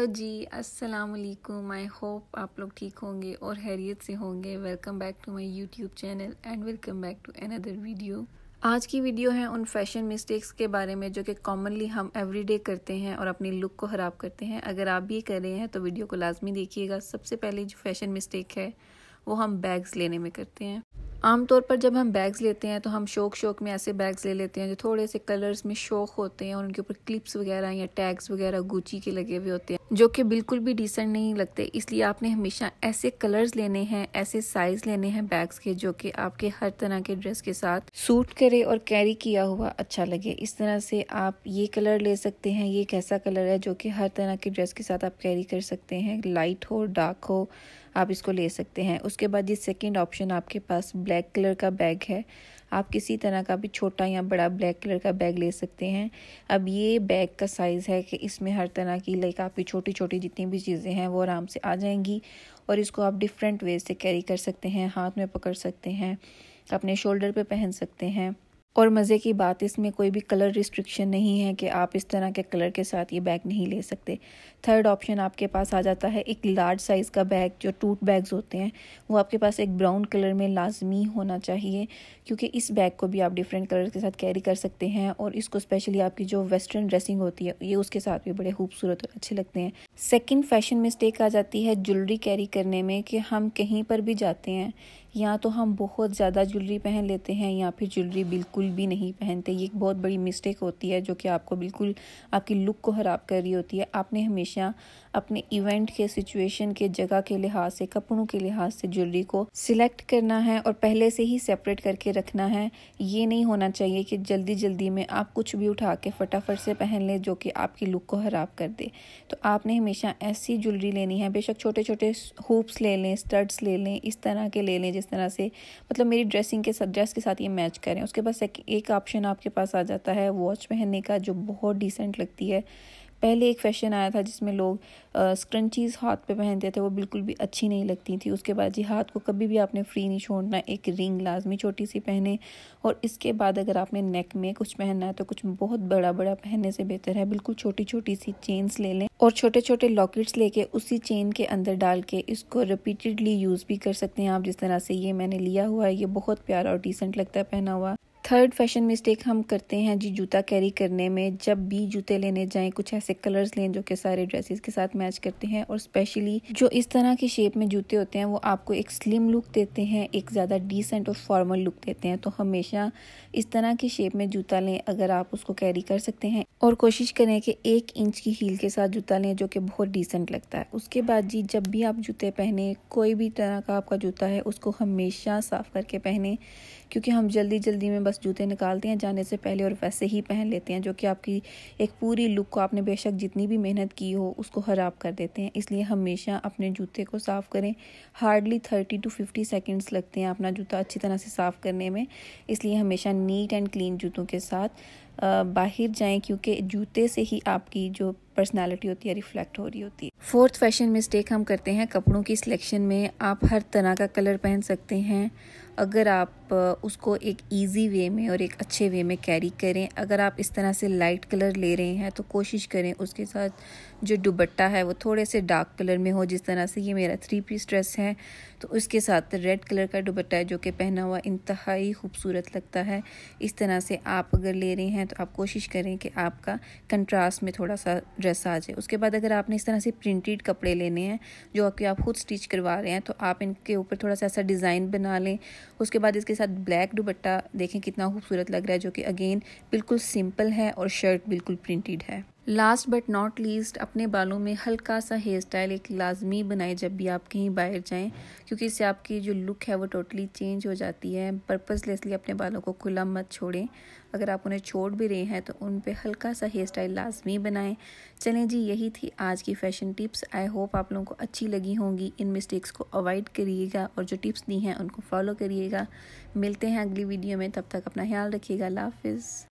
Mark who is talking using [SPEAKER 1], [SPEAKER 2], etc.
[SPEAKER 1] hello जी अस्सलाम वालेकुम I hope आप लोग ठीक होंगे और हैरियत से होंगे welcome back to my YouTube channel and welcome back to another video आज की वीडियो है उन फैशन मिस्टेक्स के बारे में जो कि कॉमनली हम एवरीडे करते हैं और अपनी लुक को ख़राब करते हैं अगर आप भी कर रहे हैं तो वीडियो को लाजमी देखिएगा सबसे पहले जो फैशन मिस्टेक है वो हम बैग्स लेने में करते हैं आमतौर पर जब हम बैग्स लेते हैं तो हम शौक शौक में ऐसे बैग्स ले लेते हैं जो थोड़े से कलर्स में शौक होते हैं और उनके ऊपर क्लिप्स वगैरह या टैग्स वगैरह गुची के लगे हुए होते हैं जो कि बिल्कुल भी डिसेंट नहीं लगते इसलिए आपने हमेशा ऐसे कलर्स लेने हैं ऐसे साइज लेने हैं बैग्स के जो कि आपके हर तरह के ड्रेस के साथ सूट करे और कैरी किया हुआ अच्छा लगे इस तरह से आप ये कलर ले सकते हैं ये एक ऐसा कलर है जो कि हर तरह के ड्रेस के साथ आप कैरी कर सकते हैं लाइट हो डार्क हो आप इसको ले सकते हैं उसके बाद ये सेकंड ऑप्शन आपके पास ब्लैक कलर का बैग है आप किसी तरह का भी छोटा या बड़ा ब्लैक कलर का बैग ले सकते हैं अब ये बैग का साइज़ है कि इसमें हर तरह की लाइक आपकी छोटी छोटी जितनी भी चीज़ें हैं वो आराम से आ जाएंगी और इसको आप डिफरेंट वे से कैरी कर सकते हैं हाथ में पकड़ सकते हैं अपने शोल्डर पे पहन सकते हैं और मज़े की बात इसमें कोई भी कलर रिस्ट्रिक्शन नहीं है कि आप इस तरह के कलर के साथ ये बैग नहीं ले सकते थर्ड ऑप्शन आपके पास आ जाता है एक लार्ज साइज़ का बैग जो टूट बैग्स होते हैं वो आपके पास एक ब्राउन कलर में लाजमी होना चाहिए क्योंकि इस बैग को भी आप डिफरेंट कलर के साथ कैरी कर सकते हैं और इसको स्पेशली आपकी जो वेस्टर्न ड्रेसिंग होती है ये उसके साथ भी बड़े खूबसूरत और अच्छे लगते हैं सेकंड फैशन मिस्टेक आ जाती है ज्वेलरी कैरी करने में कि हम कहीं पर भी जाते हैं या तो हम बहुत ज़्यादा ज्वेलरी पहन लेते हैं या फिर ज्वेलरी बिल्कुल भी नहीं पहनते ये एक बहुत बड़ी मिस्टेक होती है जो कि आपको बिल्कुल आपकी लुक को ख़राब कर रही होती है आपने हमेशा अपने इवेंट के सिचुएशन के जगह के लिहाज से कपड़ों के लिहाज से ज्वेलरी को सिलेक्ट करना है और पहले से ही सेपरेट करके रखना है ये नहीं होना चाहिए कि जल्दी जल्दी में आप कुछ भी उठा के फटाफट से पहन लें जो कि आपकी लुक को ख़राब कर दे तो आपने हमेशा ऐसी ज्वेलरी लेनी है बेशक छोटे छोटे हुप्स ले लें स्टड्स ले लें इस तरह के ले लें जिस तरह से मतलब मेरी ड्रेसिंग के साथ ड्रेस के साथ ये मैच करें उसके बाद एक ऑप्शन आपके पास आ जाता है वॉच पहनने का जो बहुत डिसेंट लगती है पहले एक फैशन आया था जिसमें लोग स्क्रंचीज़ हाथ पे पहनते थे वो बिल्कुल भी अच्छी नहीं लगती थी उसके बाद जी हाथ को कभी भी आपने फ्री नहीं छोड़ना एक रिंग लाजमी छोटी सी पहने और इसके बाद अगर आपने नेक में कुछ पहनना है तो कुछ बहुत बड़ा बड़ा पहनने से बेहतर है बिल्कुल छोटी छोटी सी चेन्स ले लें और छोटे छोटे लॉकेट्स लेके उसी चेन के अंदर डाल के इसको रिपीटेडली यूज़ भी कर सकते हैं आप जिस तरह से ये मैंने लिया हुआ है ये बहुत प्यारा और डिसेंट लगता है पहना हुआ थर्ड फैशन मिस्टेक हम करते हैं जी जूता कैरी करने में जब भी जूते लेने जाएं कुछ ऐसे कलर्स लें जो कि सारे ड्रेसेस के साथ मैच करते हैं और स्पेशली जो इस तरह के शेप में जूते होते हैं वो आपको एक स्लिम लुक देते हैं एक ज़्यादा डिसेंट और फॉर्मल लुक देते हैं तो हमेशा इस तरह के शेप में जूता लें अगर आप उसको कैरी कर सकते हैं और कोशिश करें कि एक इंच की हील के साथ जूता लें जो कि बहुत डिसेंट लगता है उसके बाद जी जब भी आप जूते पहने कोई भी तरह का आपका जूता है उसको हमेशा साफ़ करके पहने क्योंकि हम जल्दी जल्दी में बस जूते निकालते हैं जाने से पहले और वैसे ही पहन लेते हैं जो कि आपकी एक पूरी लुक को आपने बेशक जितनी भी मेहनत की हो उसको ख़राब कर देते हैं इसलिए हमेशा अपने जूते को साफ़ करें hardly thirty to fifty seconds लगते हैं अपना जूता अच्छी तरह से साफ़ करने में इसलिए हमेशा नीट एंड क्लीन जूतों के साथ बाहर जाएं क्योंकि जूते से ही आपकी जो पर्सनालिटी होती है रिफ्लेक्ट हो रही होती है फोर्थ फैशन मिस्टेक हम करते हैं कपड़ों की सिलेक्शन में आप हर तरह का कलर पहन सकते हैं अगर आप उसको एक इजी वे में और एक अच्छे वे में कैरी करें अगर आप इस तरह से लाइट कलर ले रहे हैं तो कोशिश करें उसके साथ जो दुबट्टा है वो थोड़े से डार्क कलर में हो जिस तरह से ये मेरा थ्री पीस ड्रेस है तो उसके साथ रेड कलर का दुबट्टा है जो कि पहना हुआ इंतहाई खूबसूरत लगता है इस तरह से आप अगर ले रहे हैं तो आप कोशिश करें कि आपका कंट्रास्ट में थोड़ा सा ड्रेस आ जाए उसके बाद अगर आपने इस तरह से प्रिंटेड कपड़े लेने हैं जो कि आप खुद स्टिच करवा रहे हैं तो आप इनके ऊपर थोड़ा सा ऐसा डिज़ाइन बना लें उसके बाद इसके साथ ब्लैक दुपट्टा देखें कितना खूबसूरत लग रहा है जो कि अगेन बिल्कुल सिंपल है और शर्ट बिल्कुल प्रिंटेड है लास्ट बट नॉट लीस्ट अपने बालों में हल्का सा हेयर स्टाइल एक लाजमी बनाए जब भी आप कहीं बाहर जाएं क्योंकि इससे आपकी जो लुक है वो टोटली चेंज हो जाती है पर्पजलेसली अपने बालों को खुला मत छोड़ें अगर आप उन्हें छोड़ भी रहे हैं तो उन पर हल्का सा हेयर स्टाइल लाजमी बनाएं चलें जी यही थी आज की फैशन टिप्स आई होप आप लोगों को अच्छी लगी होंगी इन मिस्टेक्स को अवॉइड करिएगा और जो टिप्स दी हैं उनको फॉलो करिएगा मिलते हैं अगली वीडियो में तब तक अपना ख्याल रखिएगा लाफिज़